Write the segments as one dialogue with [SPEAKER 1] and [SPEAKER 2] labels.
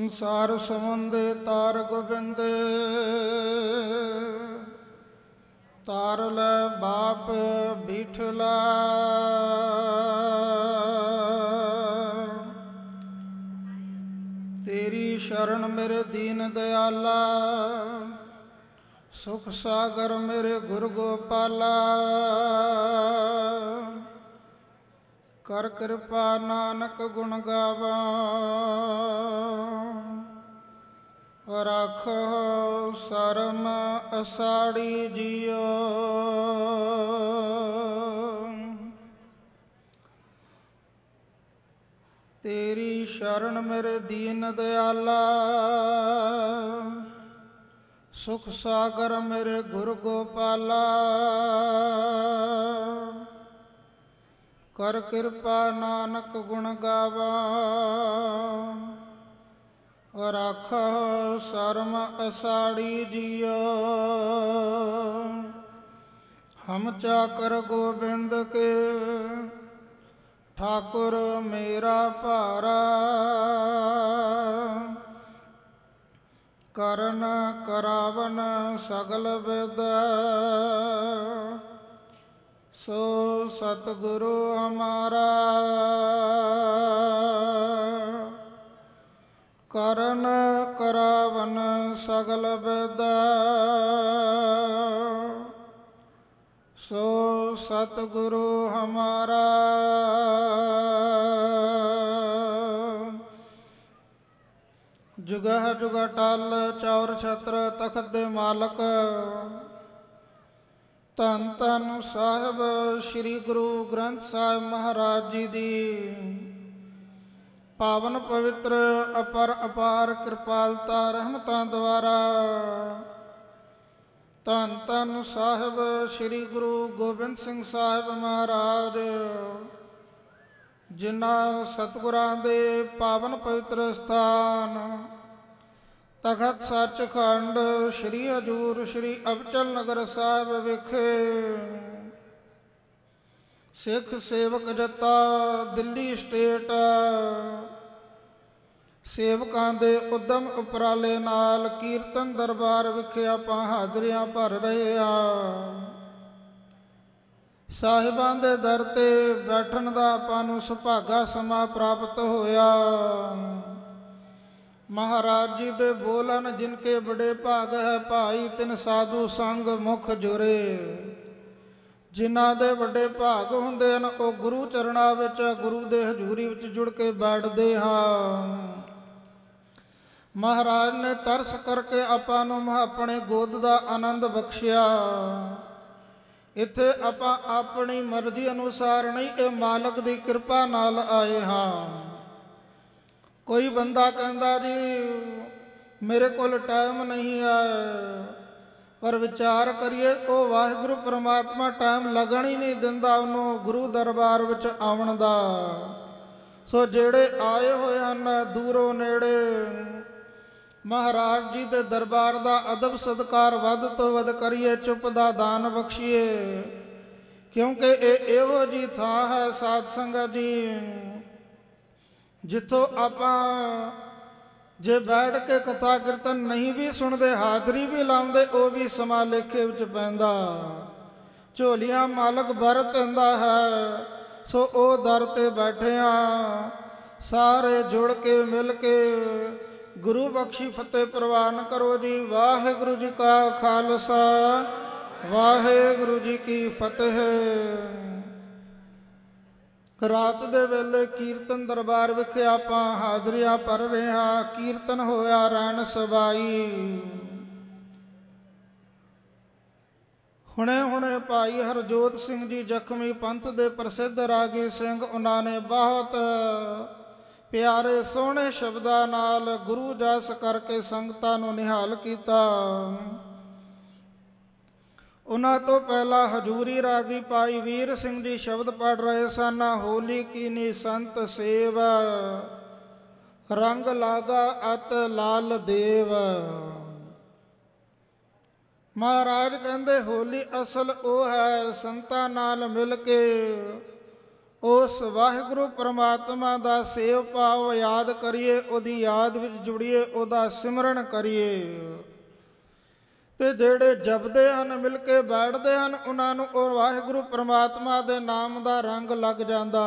[SPEAKER 1] ਸੰਸਾਰ ਸੰਬੰਧ ਤਾਰ ਗੋਬਿੰਦ ਤਾਰ ਲੈ ਬਾਪ ਬਿਠਲਾ ਤੇਰੀ ਸ਼ਰਨ ਮੇਰੇ ਦੀਨ ਦਿਆਲਾ ਸੁਖ ਸਾਗਰ ਮੇਰੇ ਗੁਰ ਗੋਪਾਲਾ ਕਰ ਕਿਰਪਾ ਨਾਨਕ ਗੁਣ ਗਾਵਾ ਰਖ ਸਰਮ ਅਸਾੜੀ ਜਿਉ ਤੇਰੀ ਸ਼ਰਨ ਮੇਰੇ ਦੀਨ ਦਿਆਲਾ ਸੁਖ ਸਾਗਰ ਮੇਰੇ ਗੁਰ ਗੋਪਾਲਾ ਕਰ ਕਿਰਪਾ ਨਾਨਕ ਗੁਣ ਗਾਵਾ ਰਖ ਸਰਮ ਅਸਾੜੀ ਜੀਓ ਹਮ ਚਾਕਰ ਗੋਬਿੰਦ ਕੇ ਠਾਕੁਰ ਮੇਰਾ ਭਾਰਾ ਕਰਨ ਕਰਾਵਨ ਸਗਲ ਵਿਦ ਸੋ ਸਤਿਗੁਰੂ ਹਮਾਰਾ ਕਰਨ ਕਰਾਵਨ ਸਗਲ ਬਿਦਾ ਸੋ ਸਤਿਗੁਰੂ ਹਮਾਰਾ ਜੁਗਹ ਜੁਗਟਲ ਚੌਰ ਛਤਰ ਤਖਤ ਦੇ ਮਾਲਕ ਤਨ ਤਨ ਸਾਹਿਬ ਸ੍ਰੀ ਗੁਰੂ ਗ੍ਰੰਥ ਸਾਹਿਬ ਮਹਾਰਾਜ ਜੀ ਦੀ ਪਾਵਨ ਪਵਿੱਤਰ ਅਪਰ ਅਪਾਰ ਕਿਰਪਾਲਤਾ ਰਹਿਮਤਾਂ ਦੁਆਰਾ ਤਨ ਤਨ ਸਾਹਿਬ ਸ੍ਰੀ ਗੁਰੂ ਗੋਬਿੰਦ ਸਿੰਘ ਸਾਹਿਬ ਮਹਾਰਾਜ ਜਿਨ੍ਹਾਂ ਸਤਿਗੁਰਾਂ ਦੇ ਪਾਵਨ ਪਵਿੱਤਰ ਸਥਾਨ ਤਖਤ ਸੱਚਖੰਡ ਸ੍ਰੀ ਹਜੂਰ ਸ੍ਰੀ ਅਬਚਲ ਨਗਰ ਸਾਹਿਬ ਵਿਖੇ ਸਿੱਖ ਸੇਵਕ ਜੱਤਾ ਦਿੱਲੀ ਸਟੇਟ ਸੇਵਕਾਂ ਦੇ ਉਦਮ ਉਪਰਾਲੇ ਨਾਲ ਕੀਰਤਨ ਦਰਬਾਰ ਵਿਖੇ ਆਪਾਂ ਹਾਜ਼ਰੀਆਂ ਭਰ ਰਹੇ ਆ ਸਾਹਿਬਾਂ ਦੇ ਦਰ ਤੇ ਬੈਠਣ ਦਾ ਆਪਾਂ ਨੂੰ ਸੁਭਾਗਾ ਸਮਾਂ ਪ੍ਰਾਪਤ ਹੋਇਆ ਮਹਾਰਾਜ ਜੀ ਦੇ ਬੋਲਨ ਜਿਨ ਕੇ ਬੜੇ ਭਾਗ ਹੈ ਭਾਈ ਤਿਨ ਸਾਧੂ ਸੰਗ ਮੁਖ ਜੁਰੇ ਜਿਨ੍ਹਾਂ ਦੇ ਵੱਡੇ ਭਾਗ ਹੁੰਦੇ ਹਨ ਉਹ ਗੁਰੂ ਚਰਣਾ ਵਿੱਚ ਗੁਰੂ ਦੇ ਹਜ਼ੂਰੀ ਵਿੱਚ ਜੁੜ ਕੇ ਬੈਠਦੇ ਹਾਂ ਮਹਾਰਾਜ ਨੇ ਤਰਸ ਕਰਕੇ ਆਪਾਂ ਨੂੰ ਆਪਣੇ ਗੋਦ ਦਾ ਆਨੰਦ ਬਖਸ਼ਿਆ ਇੱਥੇ ਆਪਾਂ ਆਪਣੀ ਮਰਜ਼ੀ ਅਨੁਸਾਰ ਨਹੀਂ ਇਹ ਮਾਲਕ ਦੀ ਕਿਰਪਾ ਨਾਲ ਆਏ ਹਾਂ ਕੋਈ ਬੰਦਾ ਕਹਿੰਦਾ ਜੀ ਮੇਰੇ ਕੋਲ ਟਾਈਮ ਨਹੀਂ ਆ ਪਰ ਵਿਚਾਰ ਕਰੀਏ ਉਹ ਵਾਹਿਗੁਰੂ ਪ੍ਰਮਾਤਮਾ ਟਾਈਮ ਲੱਗਣ ਹੀ ਨਹੀਂ ਦਿੰਦਾ ਉਹਨੂੰ ਗੁਰੂ ਦਰਬਾਰ ਵਿੱਚ ਆਉਣ ਦਾ ਸੋ ਜਿਹੜੇ ਆਏ ਹੋਏ ਹਨ ਦੂਰੋਂ ਨੇੜੇ ਮਹਾਰਾਜ ਜੀ ਦੇ ਦਰਬਾਰ ਦਾ ਅਦਬ ਸਤਕਾਰ ਵੱਧ ਤੋਂ ਵੱਧ ਕਰੀਏ ਚੁੱਪ ਦਾ ਦਾਨ ਬਖਸ਼ੀਏ ਕਿਉਂਕਿ ਇਹ ਇਹੋ ਜੀ ਥਾਂ ਹੈ ਸਾਧ ਸੰਗਤ ਜੀ ਜਿੱਥੋਂ ਆਪਾਂ ਜੇ ਬੈਠ ਕੇ ਕਥਾ ਕੀਰਤਨ ਨਹੀਂ ਵੀ ਸੁਣਦੇ ਹਾਜ਼ਰੀ ਵੀ ਲਾਉਂਦੇ ਉਹ ਵੀ ਸਮਾ ਲੇਖੇ ਵਿੱਚ ਪੈਂਦਾ ਝੋਲੀਆਂ ਮਾਲਕ ਵਰਤ ਹੈ ਸੋ ਉਹ ਦਰ ਤੇ ਬੈਠਿਆ ਸਾਰੇ ਜੁੜ ਕੇ ਮਿਲ ਕੇ ਗੁਰੂ ਬਖਸ਼ੀ ਫਤਿਹ ਪ੍ਰਵਾਨ ਕਰੋ ਜੀ ਵਾਹਿਗੁਰੂ ਜੀ ਕਾ ਖਾਲਸਾ ਵਾਹਿਗੁਰੂ ਜੀ ਕੀ ਫਤਿਹ ਰਾਤ ਦੇ ਵੇਲੇ ਕੀਰਤਨ ਦਰਬਾਰ ਵਿਖੇ ਆਪਾਂ ਹਾਜ਼ਰੀਆਂ ਪਰ ਰਿਹਾ ਕੀਰਤਨ ਹੋਇਆ ਰਣ ਸਵਾਈ ਹੁਣੇ ਹੁਣੇ ਭਾਈ ਹਰਜੋਤ ਸਿੰਘ ਜੀ ਜ਼ਖਮੀ ਪੰਥ ਦੇ ਪ੍ਰਸਿੱਧ ਰਾਗੀ ਸਿੰਘ ਉਹਨਾਂ ਨੇ ਬਹੁਤ ਪਿਆਰੇ ਸੋਹਣੇ ਸ਼ਬਦਾਂ ਨਾਲ ਗੁਰੂ ਜਸ ਕਰਕੇ ਸੰਗਤਾਂ ਨੂੰ ਨਿਹਾਲ ਕੀਤਾ ਉਹਨਾਂ ਤੋਂ ਪਹਿਲਾਂ ਹਜੂਰੀ ਰਾਗੀ ਪਾਈ ਵੀਰ ਸਿੰਘ ਜੀ ਸ਼ਬਦ ਪੜ ਰਹੇ ਸਨ ਹੋਲੀ ਕੀ ਨੀ ਸੰਤ ਸੇਵ ਰੰਗ ਲਾਗਾ ਅਤ ਲਾਲ ਦੇਵ ਮਹਾਰਾਜ ਕਹਿੰਦੇ ਹੋਲੀ ਅਸਲ ਉਹ ਹੈ ਸੰਤਾਂ ਨਾਲ ਮਿਲ ਕੇ ਉਸ ਵਾਹਿਗੁਰੂ ਪ੍ਰਮਾਤਮਾ ਦਾ ਸੇਵ ਭਾਵ ਯਾਦ ਕਰੀਏ ਉਹਦੀ ਯਾਦ ਵਿੱਚ ਜੁੜੀਏ ਉਹਦਾ ਸਿਮਰਨ ਕਰੀਏ ਤੇ ਜਿਹੜੇ ਜਪਦੇ ਹਨ ਮਿਲ ਕੇ ਬੈਠਦੇ ਹਨ ਉਹਨਾਂ ਨੂੰ ਉਹ ਵਾਹਿਗੁਰੂ ਪ੍ਰਮਾਤਮਾ ਦੇ ਨਾਮ ਦਾ ਰੰਗ ਲੱਗ ਜਾਂਦਾ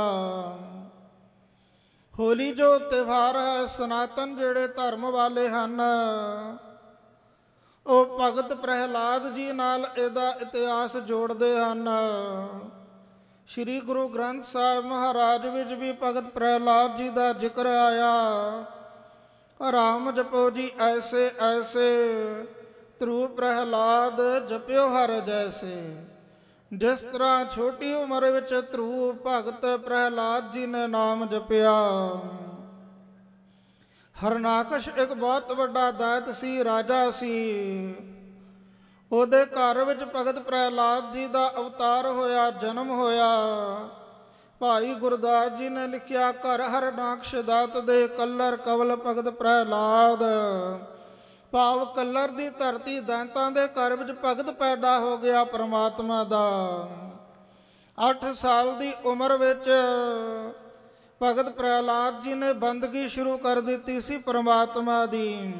[SPEAKER 1] ਹੋਲੀ ਜੋ ਤਿਹਾਰ ਹੈ ਸਨਾਤਨ ਜਿਹੜੇ ਧਰਮ ਵਾਲੇ ਹਨ ਉਹ ਭਗਤ ਪ੍ਰਹਿਲਾਦ ਜੀ ਨਾਲ ਇਹਦਾ ਇਤਿਹਾਸ ਜੋੜਦੇ ਹਨ ਸ੍ਰੀ ਗੁਰੂ ਗ੍ਰੰਥ ਸਾਹਿਬ ਮਹਾਰਾਜ ਵਿੱਚ ਵੀ ਭਗਤ ਪ੍ਰਹਿਲਾਦ ਜੀ ਦਾ ਜ਼ਿਕਰ ਆਇਆ ਰਾਮ ਜਪੋ ਜੀ ਐਸੇ ਐਸੇ ਧਰੂ ਪ੍ਰਹਲਾਦ ਜਪਿਓ ਹਰ ਜੈਸੇ ਜਿਸ ਤਰ੍ਹਾਂ ਛੋਟੀ ਉਮਰ ਵਿੱਚ ਧਰੂ ਭਗਤ ਪ੍ਰਹਲਾਦ ਜੀ ਨੇ ਨਾਮ ਜਪਿਆ ਹਰਨਾਕਸ਼ ਇੱਕ ਬਹੁਤ ਵੱਡਾ ਦਾਇਤ ਸੀ ਰਾਜਾ ਸੀ ਉਹਦੇ ਘਰ ਵਿੱਚ ਭਗਤ ਪ੍ਰਹਿਲਾਦ ਜੀ ਦਾ ਅਵਤਾਰ ਹੋਇਆ ਜਨਮ ਹੋਇਆ ਭਾਈ ਗੁਰਦਾਸ ਜੀ ਨੇ ਲਿਖਿਆ ਘਰ ਹਰਨਾਕਸ਼ ਦਾਤ ਦੇ ਕਲਰ ਕਵਲ ਭਗਤ ਪ੍ਰਹਿਲਾਦ ਭਾਵ ਕੱਲਰ ਦੀ ਧਰਤੀ ਦੰਤਾਂ ਦੇ ਘਰ ਵਿੱਚ ਭਗਤ ਪੈਦਾ ਹੋ ਗਿਆ ਪ੍ਰਮਾਤਮਾ ਦਾ 8 ਸਾਲ ਦੀ ਉਮਰ ਵਿੱਚ ਭਗਤ ਪ੍ਰਹਿਲਾਦ ਜੀ ਨੇ ਬੰਦਗੀ ਸ਼ੁਰੂ ਕਰ ਦਿੱਤੀ ਸੀ ਪ੍ਰਮਾਤਮਾ ਦੀ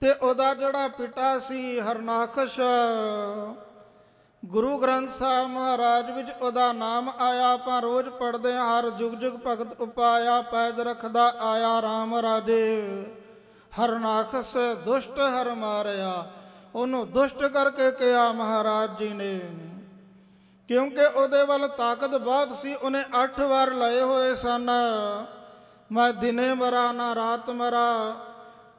[SPEAKER 1] ਤੇ ਉਹਦਾ ਜਿਹੜਾ ਪਿਤਾ ਸੀ ਹਰਨਾਖਸ਼ ਗੁਰੂ ਗ੍ਰੰਥ ਸਾਹਿਬ ਮਹਾਰਾਜ ਵਿੱਚ ਉਹਦਾ ਨਾਮ ਆਇਆ ਆਪਾਂ ਰੋਜ਼ ਪੜਦੇ ਹਰ ਜੁਗ ਜੁਗ ਭਗਤ ਉਪਾਇਆ ਪੈਦ ਰਖਦਾ ਆਇਆ RAM ਰਾਜੇ ਹਰ ਨਾਖਸ ਦੁਸ਼ਟ ਹਰ ਮਾਰਿਆ ਉਹਨੂੰ ਦੁਸ਼ਟ ਕਰਕੇ ਕਿਹਾ ਮਹਾਰਾਜ ਜੀ ਨੇ ਕਿਉਂਕਿ ਉਹਦੇ ਵੱਲ ਤਾਕਤ ਬਹੁਤ ਸੀ ਉਹਨੇ 8 ਵਾਰ ਲਏ ਹੋਏ ਸਨ ਮੈਂ ਦਿਨੇ ਮਰਾ ਨਾ ਰਾਤ ਮਰਾ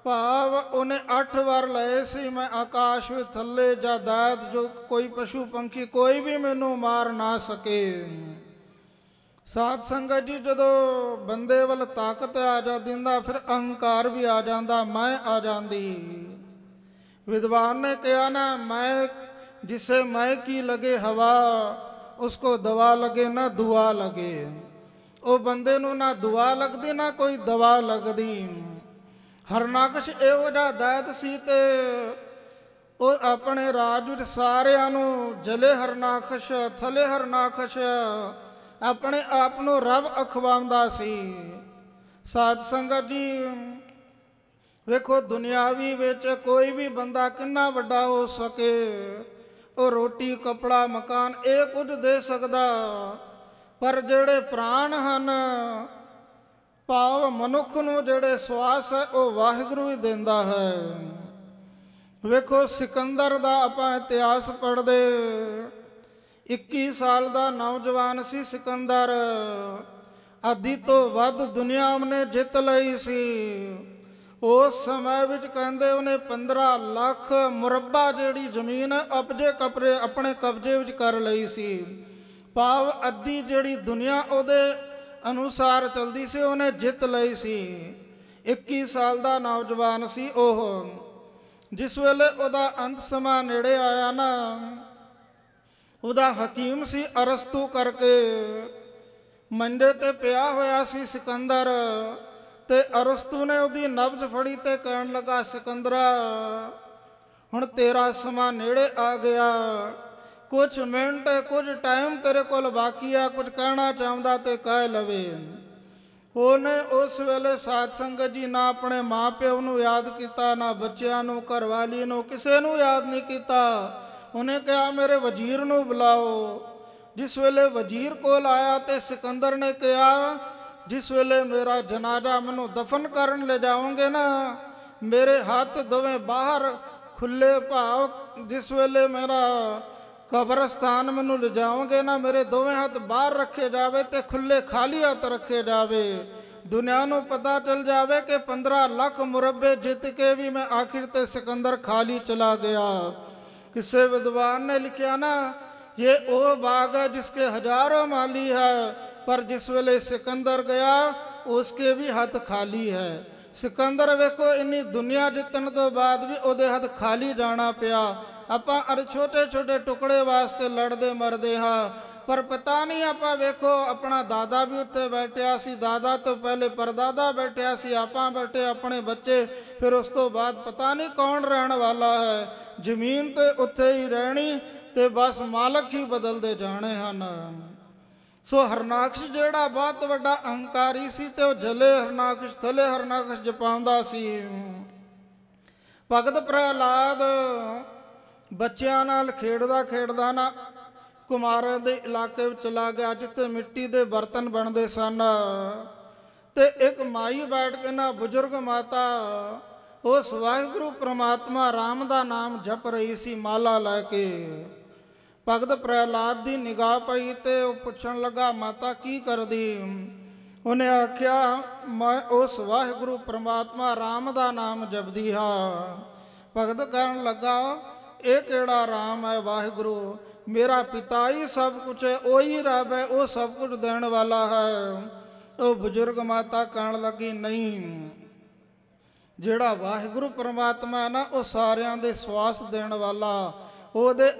[SPEAKER 1] ਭਾਵ ਉਹਨੇ 8 ਵਾਰ ਲਏ ਸੀ ਮੈਂ ਆਕਾਸ਼ ਵਿੱਚ ਥੱਲੇ ਦਾਤ ਜੋ ਕੋਈ ਪਸ਼ੂ ਪੰਖੀ ਕੋਈ ਵੀ ਮੈਨੂੰ ਮਾਰ ਨਾ ਸਕੇ ਸਾਧ ਸੰਗਤ ਜੀ ਜਦੋਂ ਬੰਦੇ ਵੱਲ ਤਾਕਤ ਆ ਜਾਂਦੀ ਦਾ ਫਿਰ ਅਹੰਕਾਰ ਵੀ ਆ ਜਾਂਦਾ ਮੈਂ ਆ ਜਾਂਦੀ ਵਿਦਵਾਨ ਨੇ ਕਿਹਾ ਨਾ ਮੈਂ ਜਿਸੇ ਮੈਂ ਕੀ ਲਗੇ ਹਵਾ ਉਸਕੋ ਦਵਾ ਲਗੇ ਨਾ ਦੁਆ ਲਗੇ ਉਹ ਬੰਦੇ ਨੂੰ ਨਾ ਦੁਆ ਲੱਗਦੀ ਨਾ ਕੋਈ ਦਵਾ ਲੱਗਦੀ ਹਰਨਾਕਸ਼ ਇਹੋ ਜਿਹਾ ਦਾਇਤ ਸੀ ਤੇ ਉਹ ਆਪਣੇ ਰਾਜ ਵਿੱਚ ਸਾਰਿਆਂ ਨੂੰ ਜਲੇ ਹਰਨਾਕਸ਼ ਥਲੇ ਹਰਨਾਕਸ਼ ਆਪਣੇ ਆਪ ਨੂੰ ਰੱਬ ਅਖਵਾਉਂਦਾ ਸੀ ਸਾਧ ਸੰਗਤ ਜੀ ਵੇਖੋ ਦੁਨਿਆਵੀ ਵਿੱਚ ਕੋਈ ਵੀ ਬੰਦਾ ਕਿੰਨਾ ਵੱਡਾ ਹੋ ਸਕੇ ਉਹ ਰੋਟੀ ਕਪੜਾ ਮਕਾਨ ਇਹ ਕੁਝ ਦੇ ਸਕਦਾ ਪਰ ਜਿਹੜੇ ਪ੍ਰਾਣ ਹਨ ਭਾਵ ਮਨੁੱਖ ਨੂੰ ਜਿਹੜੇ ਸਵਾਸ ਹੈ ਉਹ ਵਾਹਿਗੁਰੂ ਹੀ ਦਿੰਦਾ ਹੈ ਵੇਖੋ ਸਿਕੰਦਰ ਦਾ ਆਪਾਂ ਇਤਿਹਾਸ ਪੜ੍ਹਦੇ 21 ਸਾਲ ਦਾ ਨੌਜਵਾਨ ਸੀ ਸਿਕੰਦਰ ਆਦੀ ਤੋਂ ਵੱਧ ਦੁਨੀਆ ਉਹਨੇ ਜਿੱਤ ਲਈ ਸੀ ਉਸ ਸਮੇਂ ਵਿੱਚ ਕਹਿੰਦੇ ਉਹਨੇ 15 ਲੱਖ ਮੁਰੱਬਾ ਜਿਹੜੀ ਜ਼ਮੀਨ ਅਪਜੇ ਕਪਰੇ ਆਪਣੇ ਕਬਜ਼ੇ ਵਿੱਚ ਕਰ ਲਈ ਸੀ ਭਾਵ ਅੱਧੀ ਜਿਹੜੀ ਦੁਨੀਆ ਉਹਦੇ ਅਨੁਸਾਰ ਚਲਦੀ ਸੀ ਉਹਨੇ ਜਿੱਤ ਲਈ ਸੀ 21 ਸਾਲ ਦਾ ਨੌਜਵਾਨ ਸੀ ਉਹ ਜਿਸ ਵੇਲੇ ਉਹਦਾ ਅੰਤ ਸਮਾਂ ਨੇੜੇ ਆਇਆ ਨਾ ਉਹਦਾ ਹਕੀਮ ਸੀ ਅਰਸਤੂ ਕਰਕੇ ਮੰਡੇ ਤੇ ਪਿਆ ਹੋਇਆ ਸੀ ਸਿਕੰਦਰ ਤੇ ਅਰਸਤੂ ਨੇ ਉਹਦੀ ਨਬਜ਼ ਫੜੀ ਤੇ ਕਹਿਣ ਲੱਗਾ ਸਿਕੰਦਰਾ ਹੁਣ ਤੇਰਾ ਸਮਾਂ ਨੇੜੇ ਆ ਗਿਆ ਕੁਝ ਮਿੰਟ ਕੁਝ ਟਾਈਮ ਤੇਰੇ ਕੋਲ ਬਾਕੀ ਆ ਕੁਝ ਕਹਿਣਾ ਚਾਹੁੰਦਾ ਤੇ ਕਹਿ ਲਵੇ ਉਹਨੇ ਉਸ ਵੇਲੇ ਸਾਧ ਸੰਗਤ ਜੀ ਨਾ ਆਪਣੇ ਮਾਪਿਓ ਨੂੰ ਯਾਦ ਕੀਤਾ ਨਾ ਬੱਚਿਆਂ ਨੂੰ ਘਰਵਾਲੀ ਨੂੰ ਕਿਸੇ ਨੂੰ ਯਾਦ ਨਹੀਂ ਕੀਤਾ ਉਹਨੇ ਕਿਹਾ ਮੇਰੇ ਵਜ਼ੀਰ ਨੂੰ ਬੁਲਾਓ ਜਿਸ ਵੇਲੇ ਵਜ਼ੀਰ ਕੋਲ ਆਇਆ ਤੇ ਸਿਕੰਦਰ ਨੇ ਕਿਹਾ ਜਿਸ ਵੇਲੇ ਮੇਰਾ ਜਨਾਜ਼ਾ ਮੈਨੂੰ ਦਫਨ ਕਰਨ ਲੈ ਜਾਓਗੇ ਨਾ ਮੇਰੇ ਹੱਥ ਦੋਵੇਂ ਬਾਹਰ ਖੁੱਲੇ ਭਾਵ ਜਿਸ ਵੇਲੇ ਮੇਰਾ ਕਬਰਸਤਾਨ ਮੈਨੂੰ ਲੈ ਜਾਓਗੇ ਨਾ ਮੇਰੇ ਦੋਵੇਂ ਹੱਥ ਬਾਹਰ ਰੱਖੇ ਜਾਵੇ ਤੇ ਖੁੱਲੇ ਖਾਲੀ ਹੱਥ ਰੱਖੇ ਜਾਵੇ ਦੁਨੀਆ ਨੂੰ ਪਤਾ ਚੱਲ ਜਾਵੇ ਕਿ 15 ਲੱਖ ਮੁਰੱਬੇ ਜਿੱਤ ਕੇ ਵੀ ਮੈਂ ਆਖਿਰ ਤੇ ਸਿਕੰਦਰ ਖਾਲੀ ਚਲਾ ਗਿਆ ਕਿਸੇ ਵਿਦਵਾਨ ਨੇ ਲਿਖਿਆ ਨਾ ਇਹ ਉਹ ਬਾਗ ਹੈ ਜਿਸਕੇ ਹਜ਼ਾਰੋਂ ਮਾਲੀ ਹੈ ਪਰ ਜਿਸ ਵੇਲੇ ਸਿਕੰਦਰ ਗਿਆ ਉਸਕੇ ਵੀ ਹੱਥ ਖਾਲੀ ਹੈ ਸਿਕੰਦਰ ਵੇਖੋ ਇੰਨੀ ਦੁਨੀਆ ਜਿੱਤਣ ਤੋਂ ਬਾਅਦ ਵੀ ਉਹਦੇ ਹੱਥ ਖਾਲੀ ਜਾਣਾ ਪਿਆ ਆਪਾਂ ਅਰ ਛੋਟੇ ਛੋਟੇ ਟੁਕੜੇ ਵਾਸਤੇ ਲੜਦੇ ਮਰਦੇ ਹਾਂ ਪਰ ਪਤਾ ਨਹੀਂ ਆਪਾਂ ਵੇਖੋ ਆਪਣਾ ਦਾਦਾ ਵੀ ਉੱਥੇ ਬੈਠਿਆ ਸੀ ਦਾਦਾ ਤੋਂ ਪਹਿਲੇ ਪਰਦਾਦਾ ਬੈਠਿਆ ਸੀ ਆਪਾਂ ਬੈਠੇ ਆਪਣੇ ਬੱਚੇ ਫਿਰ ਉਸ ਤੋਂ ਬਾਅਦ ਪਤਾ ਨਹੀਂ ਕੌਣ ਰਹਿਣ ਵਾਲਾ ਹੈ ਜ਼ਮੀਨ ਤੇ ਉੱਥੇ ਹੀ ਰਹਿਣੀ ਤੇ ਬਸ ਮਾਲਕ ਹੀ ਬਦਲਦੇ ਜਾਣੇ ਹਨ ਸੋ ਹਰਨਾਕਸ਼ ਜਿਹੜਾ ਬਹੁਤ ਵੱਡਾ ਅਹੰਕਾਰੀ ਸੀ ਤੇ ਉਹ ਜਲੇ ਹਰਨਾਕਸ਼ ਥਲੇ ਹਰਨਾਕਸ਼ ਜਪਾਉਂਦਾ ਸੀ ਭਗਤ ਪ੍ਰਹਿਲਾਦ ਬੱਚਿਆਂ ਨਾਲ ਖੇਡਦਾ ਖੇਡਦਾ ਨਾ ਕੁਮਾਰਾਂ ਦੇ ਇਲਾਕੇ ਵਿੱਚ ਲਾ ਗਿਆ ਜਿੱਥੇ ਮਿੱਟੀ ਦੇ ਬਰਤਨ ਬਣਦੇ ਸਨ ਤੇ ਇੱਕ ਮਾਈ ਬੈਠ ਕੇ ਨਾ ਬਜ਼ੁਰਗ ਮਾਤਾ ਉਸ ਵਾਹਿਗੁਰੂ ਪ੍ਰਮਾਤਮਾ ਰਾਮ ਦਾ ਨਾਮ ਜਪ ਰਹੀ ਸੀ ਮਾਲਾ ਲੈ ਕੇ ਭਗਤ ਪ੍ਰਹਿਲਾਦ ਦੀ ਨਿਗਾਹ ਪਈ ਤੇ ਉਹ ਪੁੱਛਣ ਲੱਗਾ ਮਾਤਾ ਕੀ ਕਰਦੀ ਉਹਨੇ ਆਖਿਆ ਮੈਂ ਉਸ ਵਾਹਿਗੁਰੂ ਪ੍ਰਮਾਤਮਾ ਰਾਮ ਦਾ ਨਾਮ ਜਪਦੀ ਹਾਂ ਭਗਤ ਕਹਿਣ ਲੱਗਾ ਇਹ ਕਿਹੜਾ ਰਾਮ ਹੈ ਵਾਹਿਗੁਰੂ ਮੇਰਾ ਪਿਤਾ ਹੀ ਸਭ ਕੁਝ ਹੈ ਉਹੀ ਰੱਬ ਹੈ ਉਹ ਸਭ ਕੁਝ ਦੇਣ ਵਾਲਾ ਹੈ ਉਹ ਬਜ਼ੁਰਗ ਮਾਤਾ ਕਹਿਣ ਲੱਗੀ ਨਹੀਂ ਜਿਹੜਾ ਵਾਹਿਗੁਰੂ ਪਰਮਾਤਮਾ ਨਾ ਉਹ ਸਾਰਿਆਂ ਦੇ ਸਵਾਸ ਦੇਣ ਵਾਲਾ ਉਹਦੇ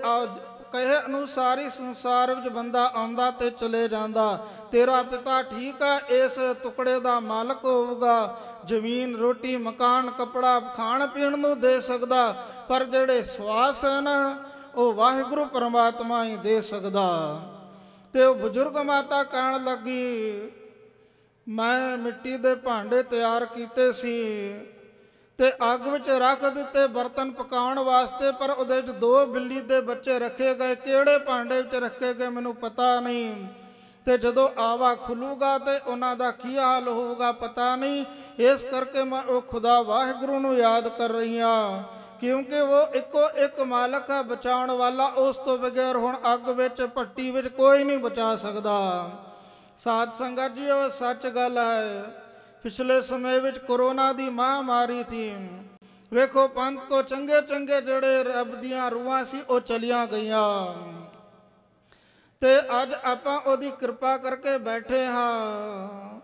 [SPEAKER 1] ਕਹੇ ਅਨੁਸਾਰ ਹੀ ਸੰਸਾਰ ਵਿੱਚ ਬੰਦਾ ਆਉਂਦਾ ਤੇ ਚਲੇ ਜਾਂਦਾ ਤੇਰਾ ਪਿਤਾ ਠੀਕ ਆ ਇਸ ਟੁਕੜੇ ਦਾ ਮਾਲਕ ਹੋਊਗਾ ਜ਼ਮੀਨ ਰੋਟੀ ਮਕਾਨ ਕਪੜਾ ਖਾਣ ਪੀਣ ਨੂੰ ਦੇ ਸਕਦਾ ਪਰ ਜਿਹੜੇ ਸਵਾਸ ਹਨ ਉਹ ਵਾਹਿਗੁਰੂ ਪਰਮਾਤਮਾ ਹੀ ਦੇ ਸਕਦਾ ਤੇ ਉਹ ਬਜ਼ੁਰਗ ਮਾਤਾ ਕਹਿਣ ਲੱਗੀ ਮੈਂ ਮਿੱਟੀ ਦੇ ਭਾਂਡੇ ਤਿਆਰ ਕੀਤੇ ਸੀ ਤੇ ਅੱਗ ਵਿੱਚ ਰੱਖ ਦਿੱਤੇ ਬਰਤਨ ਪਕਾਉਣ ਵਾਸਤੇ ਪਰ ਉਹਦੇ ਵਿੱਚ ਦੋ ਬਿੱਲੀ ਦੇ ਬੱਚੇ ਰੱਖੇ ਗਏ ਕਿਹੜੇ ਭਾਂਡੇ ਵਿੱਚ ਰੱਖੇ ਗਏ ਮੈਨੂੰ ਪਤਾ ਨਹੀਂ ਤੇ ਜਦੋਂ ਆਵਾ ਖੁੱਲੂਗਾ ਤੇ ਉਹਨਾਂ ਦਾ ਕੀ ਹਾਲ ਹੋਊਗਾ ਪਤਾ ਨਹੀਂ ਇਸ ਕਰਕੇ ਮੈਂ ਉਹ ਖੁਦਾ ਵਾਹਿਗੁਰੂ ਨੂੰ ਯਾਦ ਕਰ ਰਹੀ ਆ ਕਿਉਂਕਿ ਉਹ ਇੱਕੋ ਇੱਕ ਮਾਲਕ ਹੈ ਬਚਾਉਣ ਵਾਲਾ ਉਸ ਤੋਂ ਬਗੈਰ ਹੁਣ ਅੱਗ ਵਿੱਚ ਭੱਟੀ ਵਿੱਚ ਕੋਈ ਨਹੀਂ ਬਚਾ ਸਕਦਾ ਸਾਧ ਸੰਗਤ ਜੀ ਉਹ ਸੱਚ ਗੱਲ ਹੈ ਪਿਛਲੇ ਸਮੇਂ ਵਿੱਚ ਕਰੋਨਾ ਦੀ ਮਹਾਮਾਰੀ ਸੀ ਵੇਖੋ ਪੰਥ ਤੋਂ ਚੰਗੇ ਚੰਗੇ ਜਿਹੜੇ ਰੱਬ ਦੀਆਂ ਰੂਹਾਂ ਸੀ ਉਹ ਚਲੀਆਂ ਗਈਆਂ ਤੇ ਅੱਜ ਆਪਾਂ ਉਹਦੀ ਕਿਰਪਾ ਕਰਕੇ ਬੈਠੇ ਹਾਂ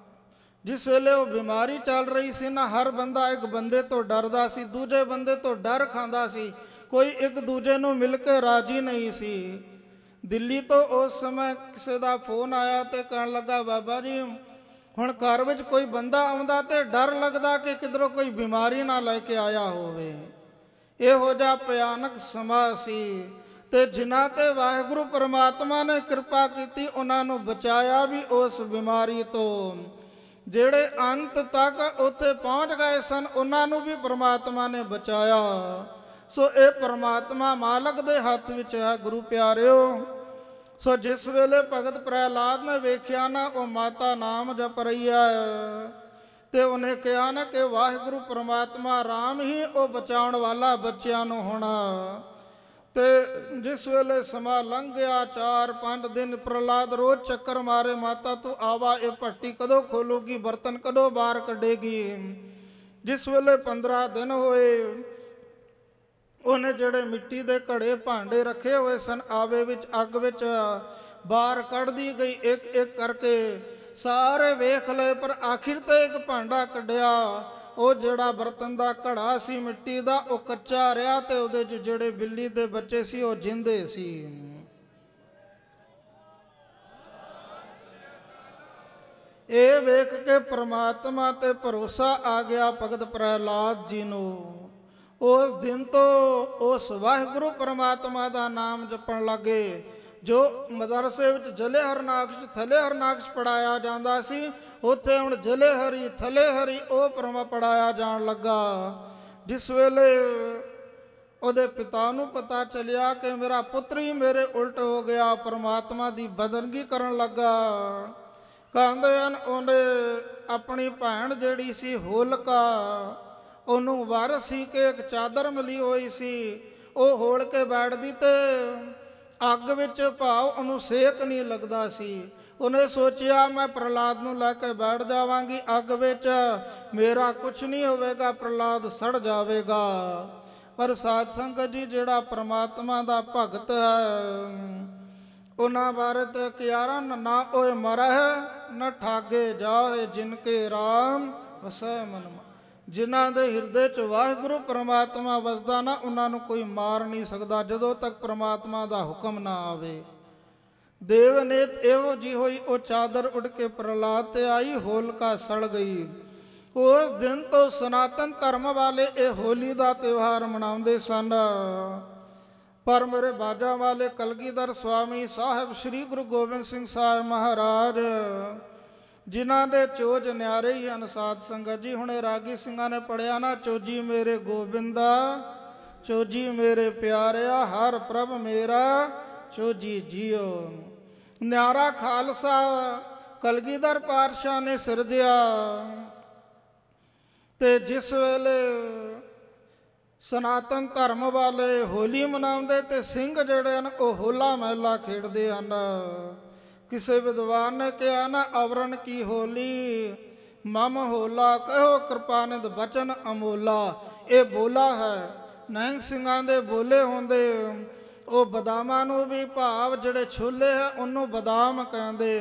[SPEAKER 1] ਜਿਸ ਵੇਲੇ ਉਹ ਬਿਮਾਰੀ ਚੱਲ ਰਹੀ ਸੀ ਨਾ ਹਰ ਬੰਦਾ ਇੱਕ ਬੰਦੇ ਤੋਂ ਡਰਦਾ ਸੀ ਦੂਜੇ ਬੰਦੇ ਤੋਂ ਡਰ ਖਾਂਦਾ ਸੀ ਕੋਈ ਇੱਕ ਦੂਜੇ ਨੂੰ ਮਿਲ ਕੇ ਰਾਜੀ ਨਹੀਂ ਸੀ ਦਿੱਲੀ ਤੋਂ ਉਸ ਸਮੇਂ ਕਿਸੇ ਦਾ ਫੋਨ ਆਇਆ ਤੇ ਕਹਿਣ ਲੱਗਾ ਬਾਬਾ ਜੀ ਹੁਣ ਘਰ ਵਿੱਚ ਕੋਈ ਬੰਦਾ ਆਉਂਦਾ ਤੇ ਡਰ ਲੱਗਦਾ ਕਿ ਕਿਧਰੋਂ ਕੋਈ ਬਿਮਾਰੀ ਨਾ ਲੈ ਕੇ ਆਇਆ ਹੋਵੇ ਇਹੋ ਜਿਹਾ ਭਿਆਨਕ ਸਮਾਂ ਸੀ ਤੇ ਜਿਨ੍ਹਾਂ ਤੇ ਵਾਹਿਗੁਰੂ ਪਰਮਾਤਮਾ ਨੇ ਕਿਰਪਾ ਕੀਤੀ ਉਹਨਾਂ ਨੂੰ ਬਚਾਇਆ ਵੀ ਉਸ ਬਿਮਾਰੀ ਤੋਂ ਜਿਹੜੇ ਅੰਤ ਤੱਕ ਉੱਥੇ ਪਹੁੰਚ ਗਏ ਸਨ ਉਹਨਾਂ ਨੂੰ ਵੀ ਪਰਮਾਤਮਾ ਨੇ ਬਚਾਇਆ ਸੋ ਇਹ ਪਰਮਾਤਮਾ ਮਾਲਕ ਦੇ ਹੱਥ ਵਿੱਚ ਹੈ ਗੁਰੂ ਪਿਆਰਿਓ ਸੋ ਜਿਸ ਵੇਲੇ ਭਗਤ ਪ੍ਰਹਿਲਾਦ ਨੇ ਵੇਖਿਆ ਨਾ ਉਹ ਮਾਤਾ ਨਾਮ ਜਪ ਰਹੀ ਹੈ ਤੇ ਉਹਨੇ ਕਿਹਾ ਨਾ ਕਿ ਵਾਹਿਗੁਰੂ ਪ੍ਰਮਾਤਮਾ ਰਾਮ ਹੀ ਉਹ ਬਚਾਉਣ ਵਾਲਾ ਬੱਚਿਆਂ ਨੂੰ ਹੋਣਾ ਤੇ ਜਿਸ ਵੇਲੇ ਸਮਾਂ ਲੰਘ ਗਿਆ 4-5 ਦਿਨ ਪ੍ਰਹਲਾਦ ਰੋਜ਼ ਚੱਕਰ ਮਾਰੇ ਮਾਤਾ ਤੂੰ ਆਵਾ ਇਹ ਪੱਟੀ ਕਦੋਂ ਖੋਲੂਗੀ ਬਰਤਨ ਕਦੋਂ ਬਾਹਰ ਕੱਢੇਗੀ ਜਿਸ ਵੇਲੇ 15 ਦਿਨ ਹੋਏ ਉਹਨੇ ਜਿਹੜੇ ਮਿੱਟੀ ਦੇ ਘੜੇ ਭਾਂਡੇ ਰੱਖੇ ਹੋਏ ਸਨ ਆਵੇ ਵਿੱਚ ਅੱਗ ਵਿੱਚ ਬਾਹਰ ਕੱਢਦੀ ਗਈ ਇੱਕ ਇੱਕ ਕਰਕੇ ਸਾਰੇ ਵੇਖ ਲਏ ਪਰ ਆਖਿਰ ਤੇ ਇੱਕ ਭਾਂਡਾ ਕੱਢਿਆ ਉਹ ਜਿਹੜਾ ਬਰਤਨ ਦਾ ਘੜਾ ਸੀ ਮਿੱਟੀ ਦਾ ਉਹ ਕੱਚਾ ਰਿਹਾ ਤੇ ਉਹਦੇ 'ਚ ਜਿਹੜੇ ਬਿੱਲੀ ਦੇ ਬੱਚੇ ਸੀ ਉਹ ਜਿੰਦੇ ਸੀ ਇਹ ਵੇਖ ਕੇ ਪ੍ਰਮਾਤਮਾ ਤੇ ਭਰੋਸਾ ਆ ਗਿਆ ਭਗਤ ਪ੍ਰਹਿਲਾਦ ਜੀ ਨੂੰ ਉਸ ਦਿਨ ਤੋਂ ਉਸ ਵਾਹਿਗੁਰੂ ਪਰਮਾਤਮਾ ਦਾ ਨਾਮ ਜਪਣ ਲੱਗੇ ਜੋ ਮਦਰਸੇ ਵਿੱਚ ਜਲੇ ਹਰਨਾਕਸ਼ ਥਲੇ ਹਰਨਾਕਸ਼ ਪੜਾਇਆ ਜਾਂਦਾ ਸੀ ਉੱਥੇ ਹੁਣ ਜਲੇ ਹਰੀ ਥਲੇ ਹਰੀ ਉਹ ਪਰਮਾ ਪੜਾਇਆ ਜਾਣ ਲੱਗਾ ਜਿਸ ਵੇਲੇ ਉਹਦੇ ਪਿਤਾ ਨੂੰ ਪਤਾ ਚੱਲਿਆ ਕਿ ਮੇਰਾ ਪੁੱਤਰ ਹੀ ਮੇਰੇ ਉਲਟ ਹੋ ਗਿਆ ਪਰਮਾਤਮਾ ਦੀ ਬਦਨਗੀ ਕਰਨ ਲੱਗਾ ਕਹਿੰਦੇ ਹਨ ਉਹਨੇ ਆਪਣੀ ਭੈਣ ਜਿਹੜੀ ਸੀ ਹੋਲਕਾ ਉਹਨੂੰ ਵਰ ਸੀ ਕਿ ਇੱਕ ਚਾਦਰ ਮਿਲੀ ਹੋਈ ਸੀ ਉਹ ਹੋਲ ਕੇ ਬੈਠਦੀ ਤੇ ਅੱਗ ਵਿੱਚ ਭਾਵ ਉਹਨੂੰ ਸੇਕ ਨਹੀਂ ਲੱਗਦਾ ਸੀ ਉਹਨੇ ਸੋਚਿਆ ਮੈਂ ਪ੍ਰਲਾਦ ਨੂੰ ਲੈ ਕੇ ਬੈਠ ਜਾਵਾਂਗੀ ਅੱਗ ਵਿੱਚ ਮੇਰਾ ਕੁਝ ਨਹੀਂ ਹੋਵੇਗਾ ਪ੍ਰਲਾਦ ਸੜ ਜਾਵੇਗਾ ਪਰ ਸਾਧ ਸੰਗਤ ਜੀ ਜਿਹੜਾ ਪ੍ਰਮਾਤਮਾ ਦਾ ਭਗਤ ਹੈ ਉਹਨਾਂ ਬਾਰੇ ਤੇ ਕਿਆਰਾ ਨਾ ਓਏ ਮਰਹਿ ਨ ਠਾਗੇ ਜਾਏ ਜਿਨ ਕੇ RAM ਵਸੈ ਮਨ ਜਿਨ੍ਹਾਂ ਦੇ ਹਿਰਦੇ 'ਚ ਵਾਹਿਗੁਰੂ ਪ੍ਰਮਾਤਮਾ ਵਸਦਾ ਨਾ ਉਹਨਾਂ ਨੂੰ ਕੋਈ ਮਾਰ ਨਹੀਂ ਸਕਦਾ ਜਦੋਂ ਤੱਕ ਪ੍ਰਮਾਤਮਾ ਦਾ ਹੁਕਮ ਨਾ ਆਵੇ ਦੇਵ ਨੇ ਇਹੋ ਜੀ ਹੋਈ ਉਹ ਚਾਦਰ ਉੱਡ ਕੇ ਪ੍ਰਲਾਦ ਤੇ ਆਈ ਹੋਲਕਾ ਸੜ ਗਈ ਉਸ ਦਿਨ ਤੋਂ ਸਨਾਤਨ ਧਰਮ ਵਾਲੇ ਇਹ ਹੋਲੀ ਦਾ ਤਿਉਹਾਰ ਮਨਾਉਂਦੇ ਸਨ ਪਰ ਮੇਰੇ ਬਾਜਾ ਵਾਲੇ ਕਲਗੀਧਰ ਸਵਾਮੀ ਸਾਹਿਬ ਸ੍ਰੀ ਗੁਰੂ ਗੋਬਿੰਦ ਸਿੰਘ ਸਾਹਿਬ ਮਹਾਰਾਜ ਜਿਨ੍ਹਾਂ ਦੇ ਚੋਜ ਨਿਆਰੇ ਹੀ ਅਨਸਾਦ ਸੰਗਤ ਜੀ ਹੁਣੇ ਰਾਗੀ ਸਿੰਘਾਂ ਨੇ ਪੜਿਆ ਨਾ ਚੋਜੀ ਮੇਰੇ ਗੋਬਿੰਦਾ ਚੋਜੀ ਮੇਰੇ ਪਿਆਰਿਆ ਹਰ ਪ੍ਰਭ ਮੇਰਾ ਚੋਜੀ ਜੀਓ ਨਿਆਰਾ ਖਾਲਸਾ ਕਲਗੀਧਰ ਪਾਤਸ਼ਾਹ ਨੇ ਸਿਰਜਿਆ ਤੇ ਜਿਸ ਵੇਲੇ ਸਨਾਤਨ ਧਰਮ ਵਾਲੇ ਹੋਲੀ ਮਨਾਉਂਦੇ ਤੇ ਸਿੰਘ ਜਿਹੜੇ ਹਨ ਉਹ ਹੋਲਾ ਮਹਿਲਾ ਖੇਡਦੇ ਹਨ ਕਿਸੇ ਵਿਦਵਾਨ ਨੇ ਕਿਹਾ ਨਾ ਅਵਰਨ ਕੀ ਹੋਲੀ ਮਮ ਹੋਲਾ ਕਹੋ ਕਿਰਪਾਨੰਦ ਬਚਨ ਅਮੋਲਾ ਇਹ ਬੋਲਾ ਹੈ ਨੈਣ ਸਿੰਘਾਂ ਦੇ ਬੋਲੇ ਹੁੰਦੇ ਉਹ ਬਦਾਮਾਂ ਨੂੰ ਵੀ ਭਾਵ ਜਿਹੜੇ ਛੋਲੇ ਆ ਉਹਨੂੰ ਬਦਾਮ ਕਹਿੰਦੇ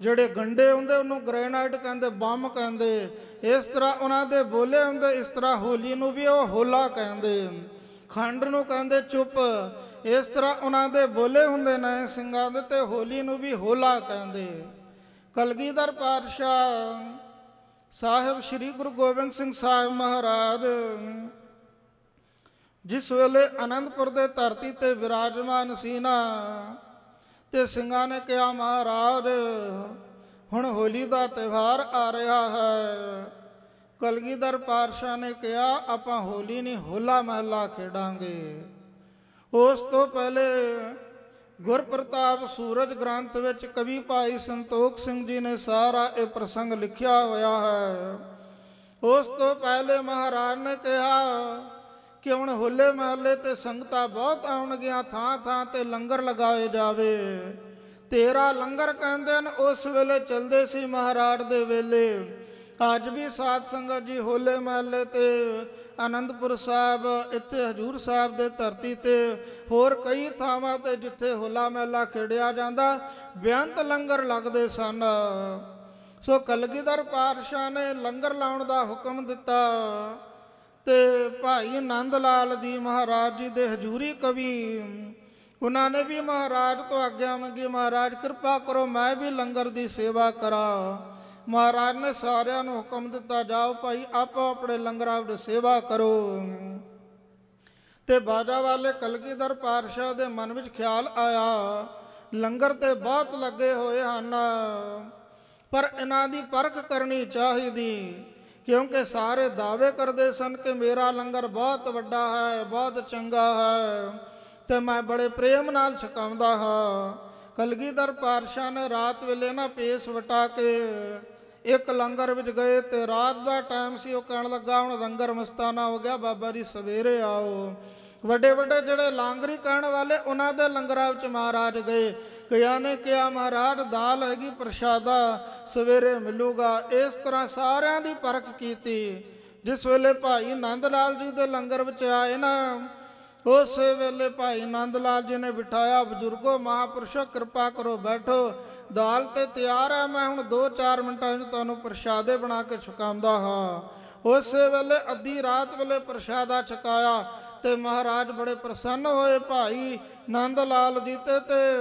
[SPEAKER 1] ਜਿਹੜੇ ਗੰਡੇ ਹੁੰਦੇ ਉਹਨੂੰ ਗ੍ਰੇਨਾਈਟ ਕਹਿੰਦੇ ਬੰਮ ਕਹਿੰਦੇ ਇਸ ਤਰ੍ਹਾਂ ਉਹਨਾਂ ਦੇ ਬੋਲੇ ਹੁੰਦੇ ਇਸ ਤਰ੍ਹਾਂ ਹੋਲੀ ਨੂੰ ਵੀ ਉਹ ਹੋਲਾ ਕਹਿੰਦੇ ਖੰਡ ਨੂੰ ਕਹਿੰਦੇ ਚੁੱਪ ਇਸ ਤਰ੍ਹਾਂ ਉਹਨਾਂ ਦੇ ਬੋਲੇ ਹੁੰਦੇ ਨੇ ਸਿੰਘਾਂ ਦੇ ਤੇ ਹੋਲੀ ਨੂੰ ਵੀ ਹੋਲਾ ਕਹਿੰਦੇ ਕਲਗੀਧਰ ਪਾਤਸ਼ਾਹ ਸਾਹਿਬ ਸ੍ਰੀ ਗੁਰੂ ਗੋਬਿੰਦ ਸਿੰਘ ਸਾਹਿਬ ਮਹਾਰਾਜ ਜਿਸ ਵੇਲੇ ਅਨੰਦਪੁਰ ਦੇ ਧਰਤੀ ਤੇ ਵਿਰਾਜਮਾਨ ਸੀ ਨਾ ਤੇ ਸਿੰਘਾਂ ਨੇ ਕਿਹਾ ਮਹਾਰਾਜ ਹੁਣ ਹੋਲੀ ਦਾ ਤਿਹਾਰ ਆ ਰਿਹਾ ਹੈ ਕਲਗੀਧਰ ਪਾਤਸ਼ਾਹ ਨੇ ਕਿਹਾ ਆਪਾਂ ਹੋਲੀ ਨਹੀਂ ਹੋਲਾ ਮਹੱਲਾ ਖੇਡਾਂਗੇ ਉਸ ਤੋਂ ਪਹਿਲੇ ਗੁਰ ਪ੍ਰਤਾਪ ਸੂਰਜ ਗ੍ਰੰਥ ਵਿੱਚ ਕਵੀ ਭਾਈ ਸੰਤੋਖ ਸਿੰਘ ਜੀ ਨੇ ਸਾਰਾ ਇਹ ਪ੍ਰਸੰਗ ਲਿਖਿਆ ਹੋਇਆ ਹੈ ਉਸ ਤੋਂ ਪਹਿਲੇ ਮਹਾਰਾਜ ਨੇ ਕਿਹਾ ਕਿ ਹੁਣ ਹੁੱਲੇ ਮਹੱਲੇ ਤੇ ਸੰਗਤਾਂ ਬਹੁਤ ਆਉਣਗੀਆਂ ਥਾਂ ਥਾਂ ਤੇ ਲੰਗਰ ਲਗਾਏ ਜਾਵੇ ਤੇਰਾ ਲੰਗਰ ਕਹਿੰਦੇ ਨੇ ਉਸ ਵੇਲੇ ਚਲਦੇ ਸੀ ਮਹਾਰਾਜ ਦੇ ਵੇਲੇ ਅੱਜ ਵੀ ਸਾਧ ਸੰਗਤ ਜੀ ਹੋਲੇ ਮਹੱਲੇ ਤੇ ਅਨੰਦਪੁਰ ਸਾਹਿਬ ਇੱਥੇ ਹਜੂਰ ਸਾਹਿਬ ਦੇ ਧਰਤੀ ਤੇ ਹੋਰ ਕਈ ਥਾਵਾਂ ਤੇ ਜਿੱਥੇ ਹੋਲਾ ਮਹੱਲਾ ਖੇੜਿਆ ਜਾਂਦਾ ਬਿਆੰਤ ਲੰਗਰ ਲੱਗਦੇ ਸਨ ਸੋ ਕਲਗੀਧਰ ਪਾਤਸ਼ਾਹ ਨੇ ਲੰਗਰ ਲਾਉਣ ਦਾ ਹੁਕਮ ਦਿੱਤਾ ਤੇ ਭਾਈ ਆਨੰਦ ਲਾਲ ਜੀ ਮਹਾਰਾਜ ਜੀ ਦੇ ਹਜੂਰੀ ਕਵੀ ਉਹਨਾਂ ਨੇ ਵੀ ਮਹਾਰਾਜ ਤੋਂ ਆਗਿਆ ਮੰਗੀ ਮਹਾਰਾਜ ਕਿਰਪਾ ਕਰੋ ਮੈਂ ਵੀ ਲੰਗਰ ਦੀ ਸੇਵਾ ਕਰਾਂ ਮਹਾਰਾਜ ਨੇ ਸਾਰਿਆਂ ਨੂੰ ਹੁਕਮ ਦਿੱਤਾ ਜਾਓ ਭਾਈ ਆਪੋ ਆਪਣੇ ਲੰਗਰਾਂ ਵਿੱਚ ਸੇਵਾ ਕਰੋ ਤੇ ਬਾਜਾ ਵਾਲੇ ਕਲਗੀਧਰ ਪਾਤਸ਼ਾਹ ਦੇ ਮਨ ਵਿੱਚ ਖਿਆਲ ਆਇਆ ਲੰਗਰ ਤੇ ਬਹੁਤ ਲੱਗੇ ਹੋਏ ਹਨ ਪਰ ਇਹਨਾਂ ਦੀ ਪਰਖ ਕਰਨੀ ਚਾਹੀਦੀ ਕਿਉਂਕਿ ਸਾਰੇ ਦਾਅਵੇ ਕਰਦੇ ਸਨ ਕਿ ਮੇਰਾ ਲੰਗਰ ਬਹੁਤ ਵੱਡਾ ਹੈ ਬਹੁਤ ਚੰਗਾ ਹੈ ਤੇ ਮੈਂ ਬੜੇ ਪ੍ਰੇਮ ਨਾਲ ਛਕਾਉਂਦਾ ਹਾਂ ਕਲਗੀਧਰ ਪਾਤਸ਼ਾਹ ਨੇ ਰਾਤ ਵੇਲੇ ਨਾ ਪੇਸ ਵਟਾ ਕੇ ਇੱਕ ਲੰਗਰ ਵਿੱਚ ਗਏ ਤੇ ਰਾਤ ਦਾ ਟਾਈਮ ਸੀ ਉਹ ਕਹਿਣ ਲੱਗਾ ਹੁਣ ਲੰਗਰ ਮਸਤਾਨਾ ਹੋ ਗਿਆ ਬਾਬਾ ਜੀ ਸਵੇਰੇ ਆਓ ਵੱਡੇ ਵੱਡੇ ਜਿਹੜੇ ਲਾਂਗਰੀ ਕਹਿਣ ਵਾਲੇ ਉਹਨਾਂ ਦੇ ਲੰਗਰਾਂ ਵਿੱਚ ਮਹਾਰਾਜ ਗਏ ਕਿਹਾ ਨੇ ਕਿਹਾ ਮਹਾਰਾਜ ਦਾਲ ਹੈਗੀ ਪ੍ਰਸ਼ਾਦਾ ਸਵੇਰੇ ਮਿਲੂਗਾ ਇਸ ਤਰ੍ਹਾਂ ਸਾਰਿਆਂ ਦੀ ਪਰਖ ਕੀਤੀ ਜਿਸ ਵੇਲੇ ਭਾਈ ਆਨੰਦ ਲਾਲ ਜੀ ਦੇ ਲੰਗਰ ਵਿੱਚ ਆਏ ਨਾ ਉਸ ਵੇਲੇ ਭਾਈ ਆਨੰਦ ਲਾਲ ਜੀ ਨੇ ਬਿਠਾਇਆ ਬਜ਼ੁਰਗੋ ਮਹਾਪੁਰਸ਼ੋ ਕਿਰਪਾ ਕਰੋ ਬੈਠੋ ਦਾਲ ਤੇ ਤਿਆਰ ਆ ਮੈਂ ਹੁਣ 2-4 ਮਿੰਟਾਂ ਵਿੱਚ ਤੁਹਾਨੂੰ ਪ੍ਰਸ਼ਾਦੇ ਬਣਾ ਕੇ ਛਕਾਉਂਦਾ ਹਾਂ ਉਸ ਵੇਲੇ ਅੱਧੀ ਰਾਤ ਵੇਲੇ ਪ੍ਰਸ਼ਾਦਾ ਛਕਾਇਆ ਤੇ ਮਹਾਰਾਜ ਬੜੇ ਪ੍ਰਸੰਨ ਹੋਏ ਭਾਈ ਨੰਦ ਲਾਲ ਜੀ ਤੇ ਤੇ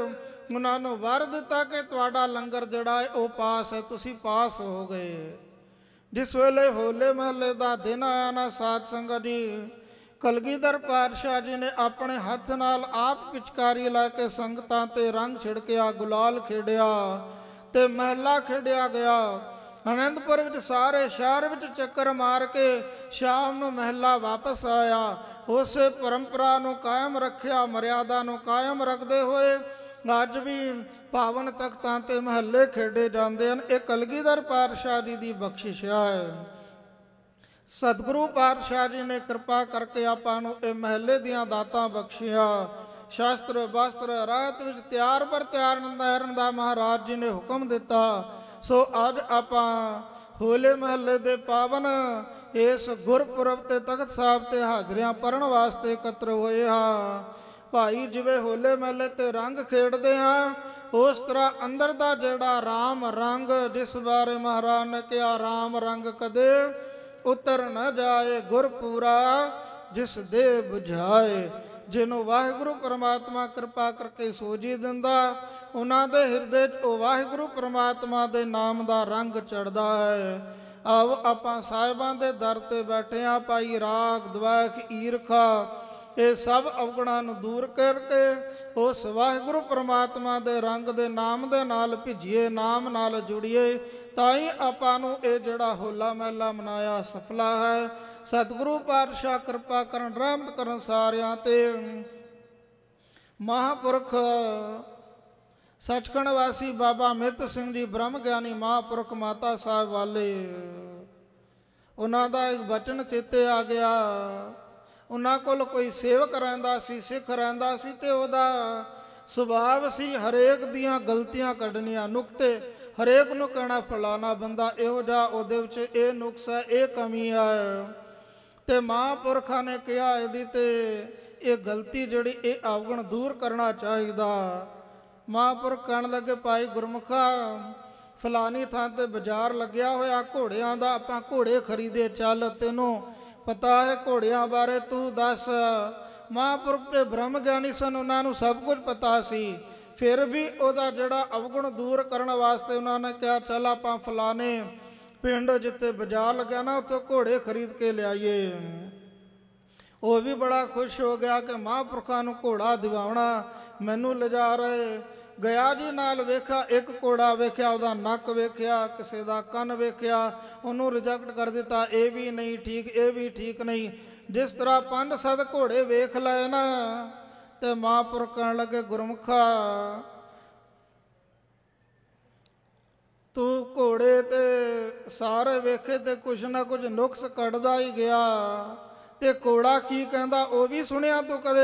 [SPEAKER 1] ਉਹਨਾਂ ਨੂੰ ਵਰ ਦਿੱਤਾ ਕਿ ਤੁਹਾਡਾ ਲੰਗਰ ਜਿਹੜਾ ਹੈ ਉਹ ਪਾਸ ਹੈ ਤੁਸੀਂ ਪਾਸ ਹੋ ਗਏ ਜਿਸ ਵੇਲੇ ਹੋਲੇ ਮਹੱਲੇ ਦਾ ਦਿਨ ਆਇਆ ਨਾ ਸਾਧ ਸੰਗਤ ਦੀ ਕਲਗੀਧਰ ਪਾਤਸ਼ਾਹ ਜੀ ਨੇ ਆਪਣੇ ਹੱਥ ਨਾਲ ਆਪ ਪਿਚਕਾਰੀ ਲਾ ਕੇ ਸੰਗਤਾਂ ਤੇ ਰੰਗ ਛਿੜਕਿਆ ਗੁਲਾਲ ਖੇਡਿਆ ਤੇ ਮਹਿਲਾ ਖੇਡਿਆ ਗਿਆ ਅਨੰਦਪੁਰ ਵਿੱਚ ਸਾਰੇ ਸ਼ਹਿਰ ਵਿੱਚ ਚੱਕਰ ਮਾਰ ਕੇ ਸ਼ਾਮ ਨੂੰ ਮਹਿਲਾ ਵਾਪਸ ਆਇਆ ਉਸੇ ਪਰੰਪਰਾ ਨੂੰ ਕਾਇਮ ਰੱਖਿਆ ਮਰਿਆਦਾ ਨੂੰ ਕਾਇਮ ਰੱਖਦੇ ਹੋਏ ਅੱਜ ਵੀ ਪਾਵਨ ਤਖਤਾਂ ਤੇ ਮਹੱਲੇ ਖੇਡੇ ਜਾਂਦੇ ਹਨ ਇਹ ਕਲਗੀਧਰ ਪਾਤਸ਼ਾਹ ਜੀ ਦੀ ਬਖਸ਼ਿਸ਼ ਹੈ ਸਤਿਗੁਰੂ ਪਾਤਸ਼ਾਹ ਜੀ ਨੇ ਕਿਰਪਾ ਕਰਕੇ ਆਪਾਂ ਨੂੰ ਇਹ ਮਹਿਲੇ ਦੀਆਂ ਦਾਤਾਂ ਬਖਸ਼ੀਆਂ ਸ਼ਾਸਤਰ ਵਸਤਰ ਰਾਤ ਵਿੱਚ ਤਿਆਰ ਪਰ ਤਿਆਰ ਨੰਦਹਿਰਨ ਦਾ ਮਹਾਰਾਜ ਜੀ ਨੇ ਹੁਕਮ ਦਿੱਤਾ ਸੋ ਅੱਜ ਆਪਾਂ ਹੋਲੇ ਮਹੱਲੇ ਦੇ ਪਾਵਨ ਇਸ ਗੁਰਪੁਰਬ ਤੇ ਤਖਤ ਸਾਹਿਬ ਤੇ ਹਾਜ਼ਰੀਆਂ ਪਰਣ ਵਾਸਤੇ ਇਕੱਤਰ ਹੋਏ ਹਾਂ ਭਾਈ ਜਿਵੇਂ ਹੋਲੇ ਮਹੱਲੇ ਤੇ ਰੰਗ ਖੇਡਦੇ ਆ ਉਸ ਤਰ੍ਹਾਂ ਅੰਦਰ ਦਾ ਜਿਹੜਾ ਰਾਮ ਰੰਗ ਜਿਸ ਬਾਰੇ ਮਹਾਰਾਜ ਨੇ ਕਿਹਾ ਰਾਮ ਰੰਗ ਕਦੇ ਉਤਰ ਨਾ ਜਾਏ ਗੁਰ ਪੂਰਾ ਜਿਸ ਦੇ 부ਝਾਏ ਜਿਹਨੂੰ ਵਾਹਿਗੁਰੂ ਪਰਮਾਤਮਾ ਕਿਰਪਾ ਕਰਕੇ ਸੋਜੀ ਦਿੰਦਾ ਉਹਨਾਂ ਦੇ ਹਿਰਦੇ 'ਚ ਉਹ ਵਾਹਿਗੁਰੂ ਪਰਮਾਤਮਾ ਦੇ ਨਾਮ ਦਾ ਰੰਗ ਚੜਦਾ ਹੈ ਆਵ ਆਪਾਂ ਸਾਹਿਬਾਂ ਦੇ ਦਰ ਤੇ ਬੈਠੇ ਆ ਪਾਈ ਰਾਗ ਦਵੈਖ ਈਰਖਾ ਇਹ ਸਭ ਅਵਗਣਾਂ ਨੂੰ ਦੂਰ ਕਰਕੇ ਉਸ ਵਾਹਿਗੁਰੂ ਪਰਮਾਤਮਾ ਦੇ ਰੰਗ ਦੇ ਨਾਮ ਦੇ ਨਾਲ ਭਿਜੀਏ ਨਾਮ ਨਾਲ ਜੁੜੀਏ ਤਾਂ ਹੀ ਆਪਾਂ ਨੂੰ ਇਹ ਜਿਹੜਾ ਹੋਲਾ ਮਹਿਲਾ ਮਨਾਇਆ ਸਫਲਾ ਹੈ ਸਤਿਗੁਰੂ ਪਾਤਸ਼ਾਹ ਕਿਰਪਾ ਕਰਨ ਰਹਿਮਤ ਕਰਨ ਸਾਰਿਆਂ ਤੇ ਮਹਾਪੁਰਖ ਸਚਕਣ ਵਾਸੀ ਬਾਬਾ ਮਿੱਤ ਸਿੰਘ ਜੀ ਬ੍ਰਹਮ ਗਿਆਨੀ ਮਹਾਪੁਰਖ ਮਾਤਾ ਸਾਹਿਬ ਵਾਲੇ ਉਹਨਾਂ ਦਾ ਇੱਕ ਬਚਨ ਚੇਤੇ ਆ ਗਿਆ ਉਹਨਾਂ ਕੋਲ ਕੋਈ ਸੇਵਕ ਰਹਿੰਦਾ ਸੀ ਸਿੱਖ ਰਹਿੰਦਾ ਸੀ ਤੇ ਉਹਦਾ ਸੁਭਾਵ ਸੀ ਹਰੇਕ ਦੀਆਂ ਗਲਤੀਆਂ ਕੱਢਣੀਆਂ ਨੁਕਤੇ ਹਰੇਕ ਨੂੰ ਕਹਿਣਾ ਫਲਾਣਾ ਬੰਦਾ ਇਹੋ ਜਿਹਾ ਉਹਦੇ ਵਿੱਚ ਇਹ ਨੁਕਸ ਹੈ ਇਹ ਕਮੀ ਹੈ ਤੇ ਮਹਾਪੁਰਖਾਂ ਨੇ ਕਿਹਾ ਇਹਦੀ ਤੇ ਇਹ ਗਲਤੀ ਜਿਹੜੀ ਇਹ ਆਵਗਣ ਦੂਰ ਕਰਨਾ ਚਾਹੀਦਾ ਮਹਾਪੁਰਖ ਕਹਿਣ ਲੱਗੇ ਭਾਈ ਗੁਰਮੁਖਾ ਫਲਾਣੀ ਥਾਂ ਤੇ ਬਾਜ਼ਾਰ ਲੱਗਿਆ ਹੋਇਆ ਘੋੜਿਆਂ ਦਾ ਆਪਾਂ ਘੋੜੇ ਖਰੀਦੇ ਚੱਲ ਤੈਨੂੰ ਪਤਾ ਹੈ ਘੋੜਿਆਂ ਬਾਰੇ ਤੂੰ ਦੱਸ ਮਹਾਪੁਰਖ ਤੇ ਬ੍ਰਹਮ ਗਿਆਨੀ ਸਨ ਉਹਨਾਂ ਨੂੰ ਸਭ ਕੁਝ ਪਤਾ ਸੀ ਫਿਰ ਵੀ ਉਹਦਾ ਜਿਹੜਾ ਅਵਗੁਣ ਦੂਰ ਕਰਨ ਵਾਸਤੇ ਉਹਨਾਂ ਨੇ ਕਿਹਾ ਚੱਲ ਆਪਾਂ ਫਲਾਣੇ ਪਿੰਡ ਜਿੱਥੇ ਬਾਜ਼ਾਰ ਲੱਗਿਆ ਨਾ ਉੱਥੇ ਘੋੜੇ ਖਰੀਦ ਕੇ ਲਿਆਈਏ ਉਹ ਵੀ ਬੜਾ ਖੁਸ਼ ਹੋ ਗਿਆ ਕਿ ਮਹਾਂਪੁਰਖਾਂ ਨੂੰ ਘੋੜਾ ਦਿਵਾਉਣਾ ਮੈਨੂੰ ਲਿਜਾ ਰਹੇ ਗਿਆ ਜੀ ਨਾਲ ਵੇਖਾ ਇੱਕ ਕੋੜਾ ਵੇਖਿਆ ਉਹਦਾ ਨੱਕ ਵੇਖਿਆ ਕਿਸੇ ਦਾ ਕੰਨ ਵੇਖਿਆ ਉਹਨੂੰ ਰਿਜੈਕਟ ਕਰ ਦਿੱਤਾ ਇਹ ਵੀ ਨਹੀਂ ਠੀਕ ਇਹ ਵੀ ਠੀਕ ਨਹੀਂ ਜਿਸ ਤਰ੍ਹਾਂ ਪੰਜ ਸੱਤ ਘੋੜੇ ਵੇਖ ਲਏ ਨਾ ਤੇ ਮਹਾਂਪੁਰ ਕਹਿਣ ਲੱਗੇ ਗੁਰਮੁਖਾ ਤੂੰ ਘੋੜੇ ਤੇ ਸਾਰੇ ਵੇਖੇ ਤੇ ਕੁਛ ਨਾ ਕੁਛ ਨੁਕਸ ਕੱਢਦਾ ਹੀ ਗਿਆ ਤੇ ਘੋੜਾ ਕੀ ਕਹਿੰਦਾ ਉਹ ਵੀ ਸੁਣਿਆ ਤੂੰ ਕਦੇ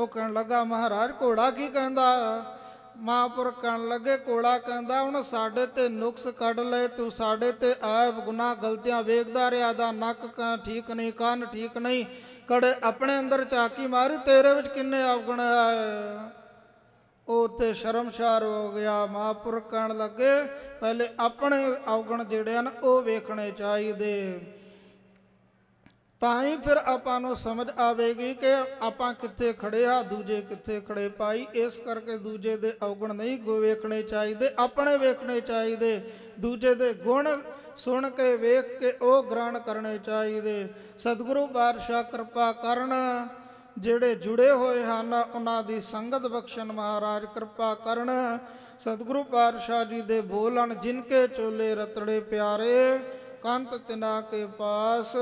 [SPEAKER 1] ਉਹ ਕਹਿਣ ਲੱਗਾ ਮਹਾਰਾਜ ਘੋੜਾ ਕੀ ਕਹਿੰਦਾ ਮਹਾਪੁਰ ਕਣ ਲੱਗੇ ਕੋਲਾ ਕਹਿੰਦਾ ਹੁਣ ਸਾਡੇ ਤੇ ਨੁਕਸ ਕੱਢ ਲੈ ਤੂੰ ਸਾਡੇ ਤੇ ਐਬ ਗੁਨਾਹ ਗਲਤੀਆਂ ਵੇਖਦਾ ਰਿਹਾ ਦਾ ਨੱਕ ਠੀਕ ਨਹੀਂ ਕੰਨ ਠੀਕ ਨਹੀਂ ਕੜੇ ਆਪਣੇ ਅੰਦਰ ਚਾਕੀ ਮਾਰੀ ਤੇਰੇ ਵਿੱਚ ਕਿੰਨੇ ਆਵਗਣ ਹੈ ਤੇ ਸ਼ਰਮਸ਼ਾਰ ਹੋ ਗਿਆ ਮਹਾਪੁਰ ਕਹਿਣ ਲੱਗੇ ਪਹਿਲੇ ਆਪਣੇ ਆਵਗਣ ਜਿਹੜੇ ਹਨ ਉਹ ਵੇਖਣੇ ਚਾਹੀਦੇ ਤਾਂ ਹੀ ਫਿਰ ਆਪਾਂ ਨੂੰ ਸਮਝ ਆਵੇਗੀ ਕਿ ਆਪਾਂ ਕਿੱਥੇ ਖੜੇ ਆ ਦੂਜੇ ਕਿੱਥੇ ਖੜੇ ਪਾਈ ਇਸ ਕਰਕੇ ਦੂਜੇ ਦੇ ਔਗਣ ਨਹੀਂ ਵੇਖਣੇ ਚਾਹੀਦੇ ਆਪਣੇ ਵੇਖਣੇ ਚਾਹੀਦੇ ਦੂਜੇ ਦੇ ਗੁਣ ਸੁਣ ਕੇ ਵੇਖ ਕੇ ਉਹ ਗ੍ਰਹਿਣ ਕਰਨੇ ਚਾਹੀਦੇ ਸਤਿਗੁਰੂ ਬਾਰਸ਼ਾ ਕਿਰਪਾ ਕਰਨ ਜਿਹੜੇ ਜੁੜੇ ਹੋਏ ਹਨ ਉਹਨਾਂ ਦੀ ਸੰਗਤ ਬਖਸ਼ਣ ਮਹਾਰਾਜ ਕਿਰਪਾ ਕਰਨ ਸਤਿਗੁਰੂ ਪਾਤਸ਼ਾਹ ਜੀ ਦੇ ਬੋਲਣ ਜਿਨਕੇ ਚੋਲੇ ਰਤੜੇ ਪਿਆਰੇ ਕੰਤ ਤਿਨਾ ਕੇ ਪਾਸ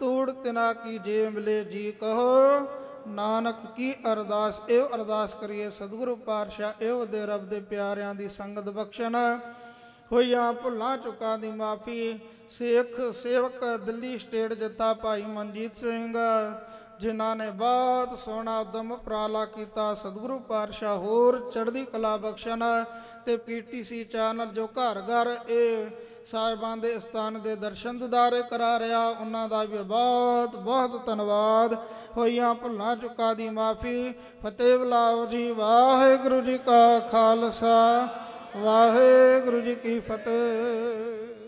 [SPEAKER 1] ਤੂੜ ਤਿਨਾ ਕੀ ਜੇ ਮਿਲੇ ਜੀ ਕਹੋ ਨਾਨਕ ਕੀ ਅਰਦਾਸ ਇਹ ਅਰਦਾਸ ਕਰੀਏ ਸਤਿਗੁਰੂ ਪਾਤਸ਼ਾਹ ਇਹੋ ਦੇ ਰੱਬ ਦੇ ਪਿਆਰਿਆਂ ਦੀ ਸੰਗਤ ਬਖਸ਼ਣ ਹੋਈਆਂ ਭੁੱਲਾਂ ਚੁਕਾ ਦੀ ਮਾਫੀ ਸਿੱਖ ਸੇਵਕ ਦਿੱਲੀ ਸਟੇਟ ਜੱਤਾ ਭਾਈ ਮਨਜੀਤ ਸਿੰਘ ਜਿਨ੍ਹਾਂ ਨੇ ਬਾਤ ਸੋਨਾ ਦਮ ਪ੍ਰਾਲਾ ਕੀਤਾ ਸਤਿਗੁਰੂ ਪਾਤਸ਼ਾਹ ਹੋਰ ਚੜ੍ਹਦੀ ਕਲਾ ਬਖਸ਼ਣ ਤੇ ਪੀਟੀਸੀ ਚੈਨਲ ਜੋ ਘਰ ਘਰ ਇਹ ਸਾਹਿਬਾਂ ਦੇ ਸਥਾਨ ਦੇ ਦਰਸ਼ਨ ਦਿਦਾਰੇ ਕਰਾ ਰਿਹਾ ਉਹਨਾਂ ਦਾ ਵੀ ਬਹੁਤ ਬਹੁਤ ਧੰਨਵਾਦ ਹੋਈਆਂ ਭੁੱਲਾਂ ਚੁੱਕਾ ਦੀ ਮਾਫੀ ਫਤਿਹ ਬਲਾਓ ਜੀ ਵਾਹਿਗੁਰੂ ਜੀ ਕਾ ਖਾਲਸਾ ਵਾਹਿਗੁਰੂ ਜੀ ਕੀ ਫਤਿਹ